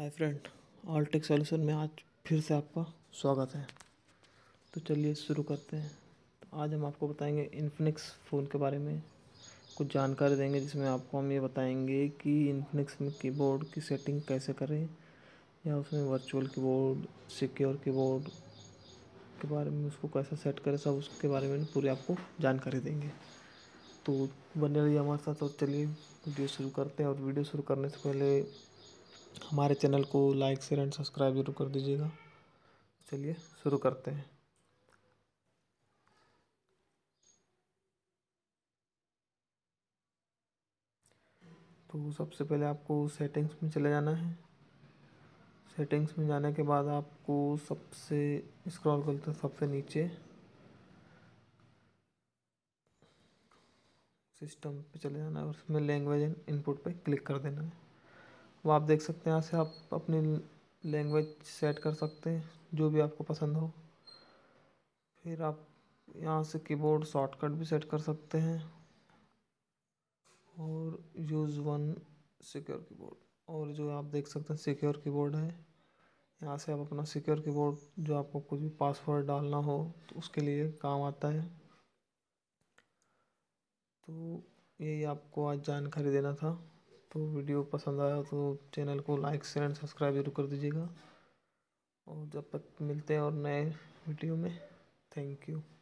हाय friend all tech solution में आज फिर से आपका स्वागत है तो चलिए शुरू करते हैं तो आज हम आपको बताएंगे इन्फिनिक्स फ़ोन के बारे में कुछ जानकारी देंगे जिसमें आपको हम ये बताएंगे कि इन्फिनिक्स में कीबोर्ड की सेटिंग कैसे करें या उसमें वर्चुअल कीबोर्ड सिक्योर कीबोर्ड के बारे में उसको कैसा सेट करें सब उसके बारे में पूरी आपको जानकारी देंगे तो बने रहिए हमारे साथ और चलिए वीडियो शुरू करते हैं और वीडियो शुरू करने से पहले हमारे चैनल को लाइक शेयर एंड सब्सक्राइब जरूर कर दीजिएगा चलिए शुरू करते हैं तो सबसे पहले आपको सेटिंग्स में चले जाना है सेटिंग्स में जाने के बाद आपको सबसे स्क्रॉल करते सबसे नीचे सिस्टम पे चले जाना है और उसमें लैंग्वेज एंड इनपुट पे क्लिक कर देना है वो आप देख सकते हैं यहाँ से आप अपनी लैंग्वेज सेट कर सकते हैं जो भी आपको पसंद हो फिर आप यहाँ से कीबोर्ड शॉर्टकट भी सेट कर सकते हैं और यूज़ वन सिक्योर कीबोर्ड और जो आप देख सकते हैं सिक्योर कीबोर्ड है यहाँ से आप अपना सिक्योर कीबोर्ड जो आपको कुछ भी पासवर्ड डालना हो तो उसके लिए काम आता है तो यही आपको आज जानकारी देना था तो वीडियो पसंद आया तो चैनल को लाइक शेयर एंड सब्सक्राइब जरूर कर दीजिएगा और जब तक मिलते हैं और नए वीडियो में थैंक यू